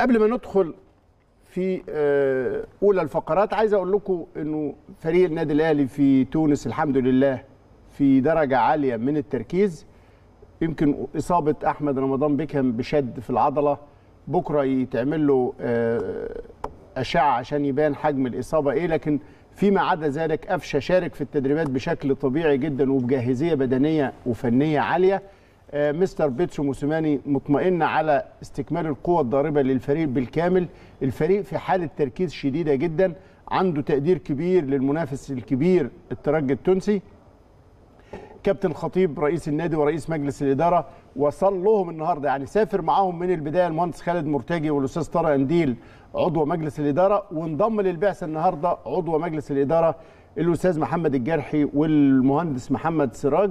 قبل ما ندخل في آه، اولى الفقرات عايز اقول لكم انه فريق النادي الاهلي في تونس الحمد لله في درجه عاليه من التركيز يمكن اصابه احمد رمضان بيكهام بشد في العضله بكره يتعمل له آه، اشعه عشان يبان حجم الاصابه ايه لكن فيما عدا ذلك قفشه شارك في التدريبات بشكل طبيعي جدا وبجاهزيه بدنيه وفنيه عاليه آه، مستر بيتسو موسيماني مطمئن على استكمال القوة الضاربة للفريق بالكامل الفريق في حالة تركيز شديدة جدا عنده تقدير كبير للمنافس الكبير الترجي التونسي كابتن خطيب رئيس النادي ورئيس مجلس الإدارة وصل لهم النهاردة يعني سافر معاهم من البداية المهندس خالد مرتجي والأستاذ طارق أنديل عضو مجلس الإدارة وانضم للبعثة النهاردة عضو مجلس الإدارة الأستاذ محمد الجرحي والمهندس محمد سراج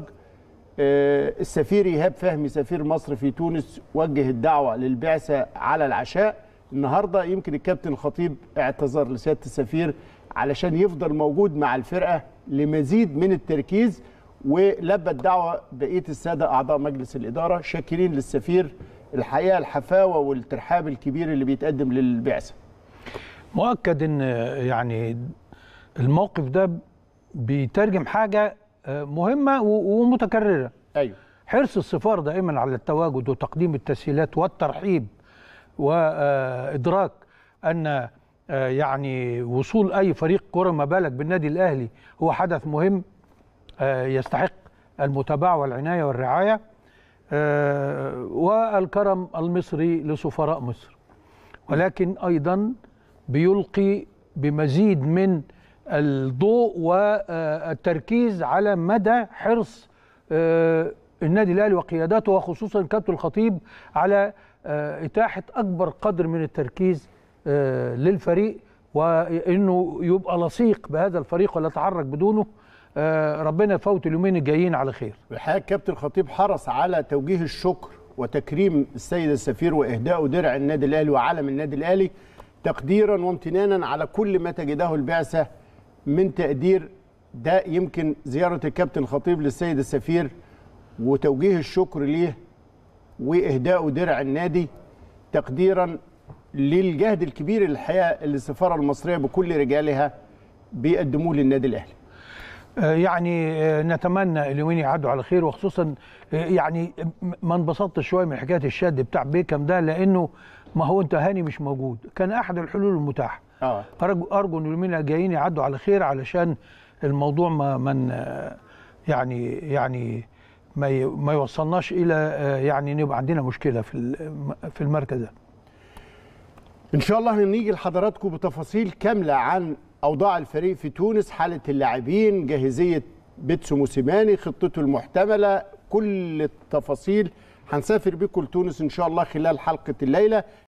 آه، السفير ايهاب فهمي سفير مصر في تونس وجه الدعوه للبعثه على العشاء النهارده يمكن الكابتن الخطيب اعتذر لسياده السفير علشان يفضل موجود مع الفرقه لمزيد من التركيز ولبى الدعوه بقيه الساده اعضاء مجلس الاداره شاكرين للسفير الحقيقه الحفاوه والترحاب الكبير اللي بيتقدم للبعثه. مؤكد ان يعني الموقف ده بيترجم حاجه مهمه ومتكرره ايوه حرص السفاره دائما على التواجد وتقديم التسهيلات والترحيب وادراك ان آه، يعني وصول اي فريق كره ما بالك بالنادي الاهلي هو حدث مهم آه، يستحق المتابعه والعنايه والرعايه آه، والكرم المصري لسفراء مصر ولكن ايضا بيلقي بمزيد من الضوء والتركيز على مدى حرص آه، النادي الاهلي وقياداته وخصوصا كابتن الخطيب على آه، اتاحه اكبر قدر من التركيز آه، للفريق وانه يبقى لصيق بهذا الفريق ولا يتحرك بدونه ربنا يفوت اليومين الجايين على خير. الحقيقه الكابتن الخطيب حرص على توجيه الشكر وتكريم السيد السفير واهدائه درع النادي الاهلي وعلم النادي الاهلي تقديرا وامتنانا على كل ما تجده البعثه من تقدير ده يمكن زيارة الكابتن الخطيب للسيد السفير وتوجيه الشكر ليه وإهداء درع النادي تقديرا للجهد الكبير الحقيقة اللي السفارة المصرية بكل رجالها بيقدموه للنادي الأهلي آه، يعني آه، نتمنى اليومين يعدوا على خير وخصوصا آه، يعني ما انبسطتش شويه من حكايه الشد بتاع بيكم ده لانه ما هو انت هاني مش موجود كان احد الحلول المتاحه اه ارجو ارجو ان اليومين الجايين يعدوا على خير علشان الموضوع ما من يعني يعني ما ما يوصلناش الى آه، يعني ان يبقى عندنا مشكله في في المركز ده. ان شاء الله هنيجي لحضراتكم بتفاصيل كامله عن اوضاع الفريق في تونس، حاله اللاعبين، جاهزيه بيتسو موسيماني، خطته المحتمله، كل التفاصيل هنسافر بكم لتونس ان شاء الله خلال حلقه الليله